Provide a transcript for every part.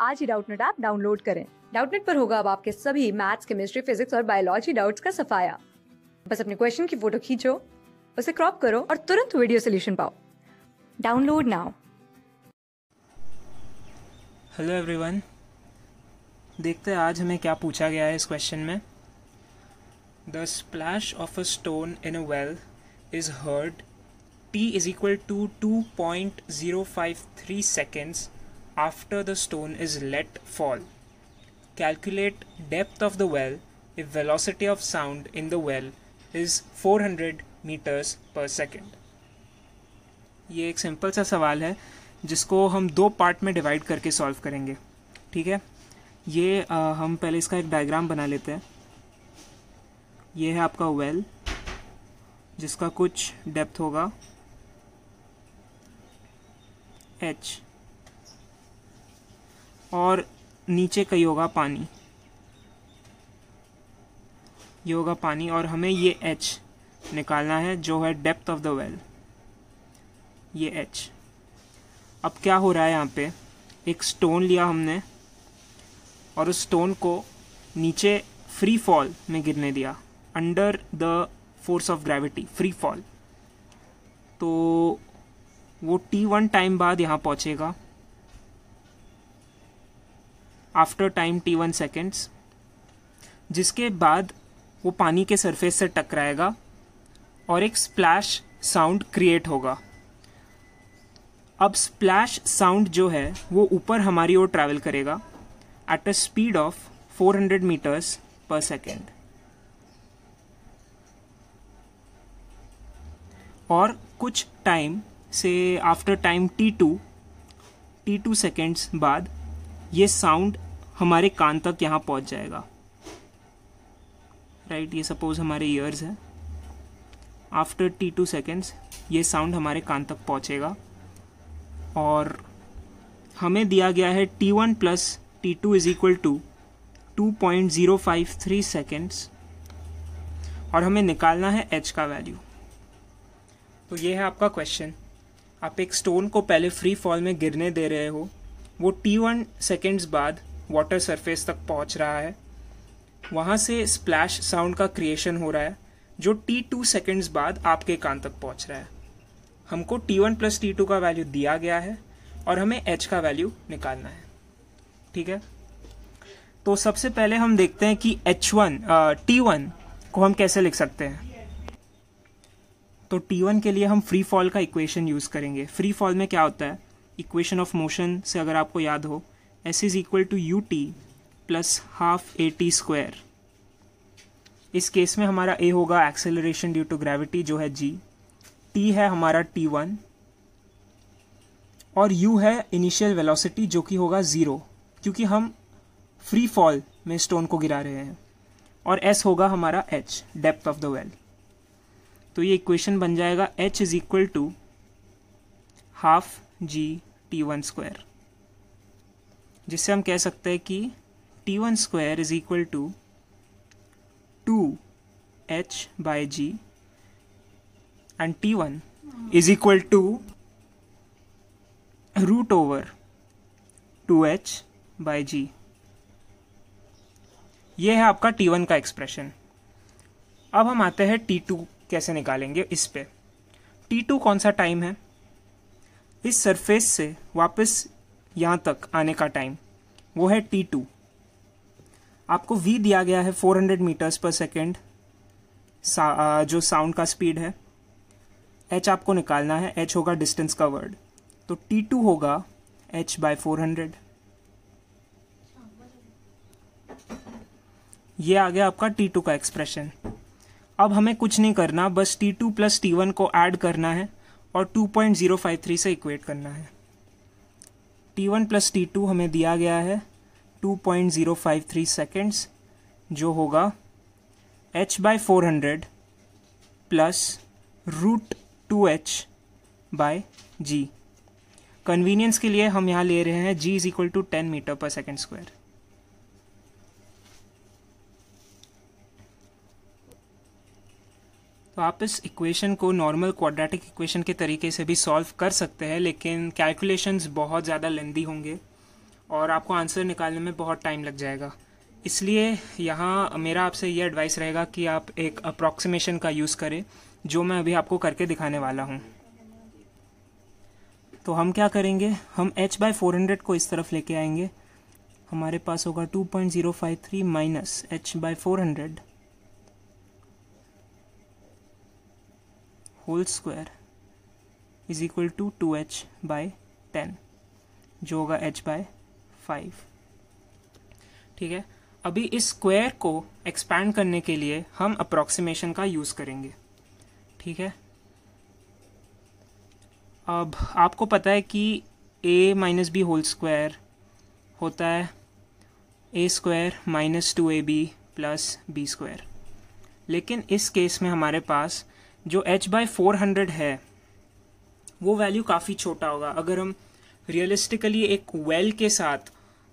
आज ही Doubtnut app download करें डाउटनेट पर होगा अब आपके सभी मैथ्स केमिस्ट्री फिजिक्स और बायोलॉजी डाउट्स का सफाया बस अपने क्वेश्चन की फोटो खींचो उसे क्रॉप करो और तुरंत वीडियो सोल्यूशन पाओ डाउनलोड नाउ हेलो एवरीवन देखते हैं आज हमें क्या पूछा गया है इस क्वेश्चन में the splash of a stone in a well is heard T is equal to two point zero five three seconds after the stone is let fall. Calculate depth of the well if velocity of sound in the well is 400 meters per second. ये एक simple सा सवाल है जिसको हम दो part में divide करके सॉल्व करेंगे ठीक है ये आ, हम पहले इसका एक डायग्राम बना लेते हैं ये है आपका वेल जिसका कुछ डेप्थ होगा एच और नीचे का योगा पानी योगा पानी और हमें ये एच निकालना है जो है डेप्थ ऑफ द वेल ये एच अब क्या हो रहा है यहाँ पे एक स्टोन लिया हमने और उस स्टोन को नीचे फ्री फॉल में गिरने दिया under the force of gravity free fall तो वो टी वन टाइम बाद यहाँ पहुँचेगा after time T one seconds जिसके बाद वो पानी के सरफेस से टकराएगा और एक स्प्लैश साउंड क्रिएट होगा अब स्प्लैश साउंड जो है वो ऊपर हमारी ओर ट्रैवल करेगा at a speed of 400 metres per second और कुछ टाइम से after time T two T two seconds बाद ये साउंड हमारे कान तक यहाँ पहुँच जाएगा राइट right, ये सपोज हमारे ईयर्स है आफ्टर टी टू सेकेंड्स ये साउंड हमारे कान तक पहुँचेगा और हमें दिया गया है T one plus T two is equal to two point zero five three seconds और हमें निकालना है एच का वैल्यू तो ये है आपका क्वेश्चन आप एक स्टोन को पहले फ्री फॉल में गिरने दे रहे हो वो टी वन सेकेंड्स बाद वाटर सरफेस तक पहुंच रहा है वहाँ से स्प्लैश साउंड का क्रिएशन हो रहा है जो टी टू सेकेंड्स बाद आपके कान तक पहुँच रहा है हमको T one plus T two का वैल्यू दिया गया है और हमें एच का वैल्यू निकालना है ठीक है तो सबसे पहले हम देखते हैं कि एच वन टी वन को हम कैसे लिख सकते हैं तो टी वन के लिए हम फ्री फॉल का इक्वेशन यूज़ करेंगे फ्री फॉल में क्या होता है इक्वेशन ऑफ मोशन से अगर आपको याद हो S is equal to U T plus half A T square इस केस में हमारा ए होगा एक्सेलरेशन ड्यू टू ग्रेविटी जो है जी टी है हमारा टी वन और यू है इनिशियल वेलोसिटी जो कि होगा ज़ीरो क्योंकि हम फ्री फॉल में स्टोन को गिरा रहे हैं और एस होगा हमारा H depth of the well तो ये इक्वेशन बन जाएगा H is equal to half G T one square जिससे हम कह सकते हैं कि T one square is equal to two H by G and T one is equal to root over two H by G ये है आपका T one का एक्सप्रेशन अब हम आते हैं टी टू कैसे निकालेंगे इस पर टी टू कौन सा टाइम है इस सरफेस से वापस यहाँ तक आने का टाइम वो है टी टू आपको वी दिया गया है 400 मीटर्स पर सेकेंड जो साउंड का स्पीड है एच आपको निकालना है एच होगा डिस्टेंस का वर्ड तो टी टू होगा एच बाय फोर हंड्रेड ये आ गया आपका टी टू का एक्सप्रेशन अब हमें कुछ नहीं करना बस T two plus T one को ऐड करना है और 2.053 से इक्वेट करना है T one plus T two हमें दिया गया है 2.053 सेकेंड्स जो होगा H by four hundred plus root two H by G convenience के लिए हम यहाँ ले रहे हैं G is equal to ten metre per second square तो आप इस इक्वेशन को नॉर्मल क्वाड्रेटिक इक्वेशन के तरीके से भी सॉल्व कर सकते हैं लेकिन कैलकुलेशंस बहुत ज़्यादा लेंदी होंगे और आपको आंसर निकालने में बहुत टाइम लग जाएगा इसलिए यहाँ मेरा आपसे ये एडवाइस रहेगा कि आप एक अप्रॉक्सीमेशन का यूज़ करें जो मैं अभी आपको करके दिखाने वाला हूँ तो हम क्या करेंगे हम h बाई फोर हंड्रेड को इस तरफ लेके आएंगे हमारे पास होगा two point zero five three minus H by four hundred whole square is equal to two H by ten जो होगा एच बाय फाइव ठीक है अभी इस स्क्वायर को एक्सपैंड करने के लिए हम अप्रोक्सीमेशन का यूज़ करेंगे ठीक है अब आपको पता है कि A minus B whole square होता है A square minus two A B plus B square लेकिन इस केस में हमारे पास जो एच बाई फोर हंड्रेड है वो वैल्यू काफ़ी छोटा होगा अगर हम रियलिस्टिकली एक वेल के साथ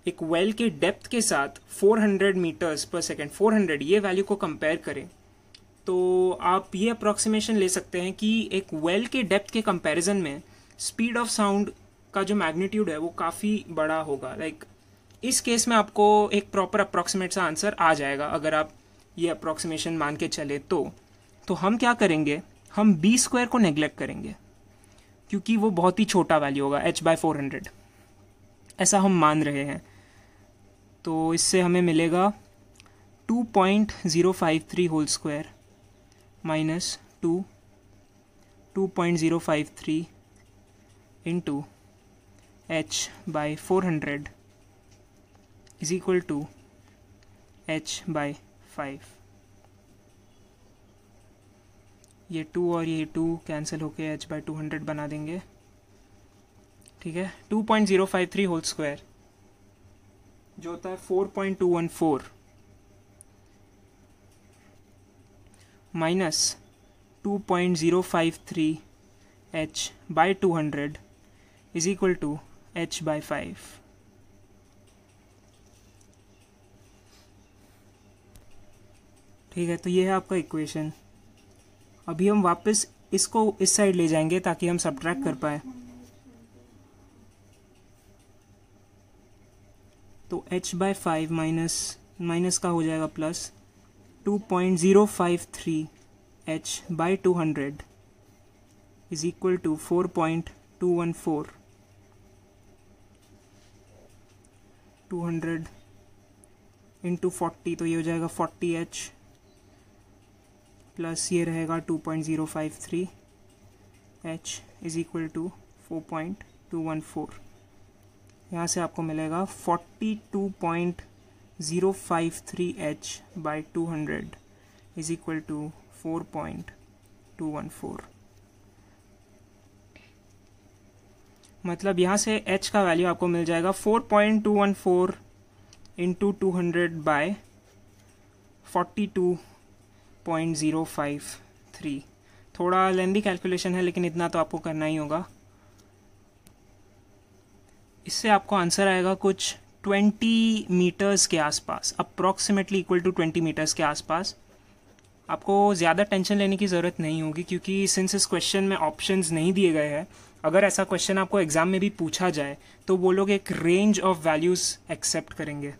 एक वेल के डेप्थ के साथ 400 मीटर्स पर सेकेंड 400 ये वैल्यू को कंपेयर करें तो आप ये अप्रॉक्सीमेशन ले सकते हैं कि एक वेल के डेप्थ के कंपैरिजन में स्पीड ऑफ साउंड का जो मैग्नीट्यूड है वो काफ़ी बड़ा होगा लाइक like, इस केस में आपको एक प्रॉपर अप्रॉक्सीमेट सा आंसर आ जाएगा अगर आप ये अप्रॉक्सीमेशन मान के चले तो तो हम क्या करेंगे हम बी स्क्वायर को नेग्लेक्ट करेंगे क्योंकि वो बहुत ही छोटा वैल्यू होगा एच बाय फोर हंड्रेड ऐसा हम मान रहे हैं तो इससे हमें मिलेगा two point zero five three whole square minus two two point zero five three into H by four hundred is equal to H by five ये टू और ये टू कैंसिल होके एच बाई टू हंड्रेड बना देंगे ठीक है two point zero five three whole square जो होता है four point two one four minus two point zero five three H by two hundred is equal to H by five ठीक है तो ये है आपका इक्वेशन अभी हम वापस इसको इस साइड ले जाएंगे ताकि हम सब कर पाए तो h by five minus minus का हो जाएगा plus two point zero five three H by two hundred is equal to four point two one four two hundred into forty तो ये हो जाएगा फोर्टी एच प्लस ये रहेगा two point zero five three H is equal to four point two one four यहाँ से आपको मिलेगा forty two point zero five three H by two hundred is equal to four point two one four मतलब यहाँ से h का value आपको मिल जाएगा 4.214 point two one four into two hundred by forty two point zero five three थोड़ा lengthy calculation है लेकिन इतना तो आपको करना ही होगा इससे आपको आंसर आएगा कुछ ट्वेंटी मीटर्स के आसपास approximately equal to twenty metres के आसपास आपको ज़्यादा टेंशन लेने की ज़रूरत नहीं होगी क्योंकि सिंस इस क्वेश्चन में ऑप्शंस नहीं दिए गए हैं अगर ऐसा क्वेश्चन आपको एग्ज़ाम में भी पूछा जाए तो वो लोग एक रेंज ऑफ वैल्यूज़ एक्सेप्ट करेंगे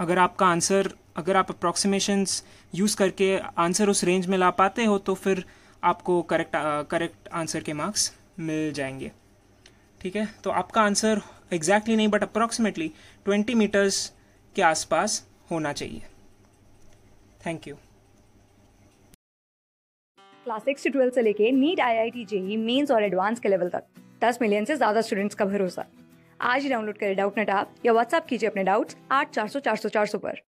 अगर आपका आंसर अगर आप अप्रॉक्सीमेशंस यूज़ करके आंसर उस रेंज में ला पाते हो तो फिर आपको करेक्ट करेक्ट आंसर के मार्क्स मिल जाएंगे ठीक है तो आपका आंसर एग्जैक्टली नहीं बट अप्रॉक्सीमेटली ट्वेंटी मीटर्स के आसपास होना चाहिए थैंक यू क्लास सिक्स से ट्वेल्थ से लेके NEET I I T JEE mains और एडवांस के लेवल तक दस मिलियन से ज्यादा स्टूडेंट्स का भरोसा आज ही डाउनलोड करें डाउट नेट आप या व्हाट्सएप कीजिए अपने डाउट्स आठ चार सौ चार सौ चार सौ पर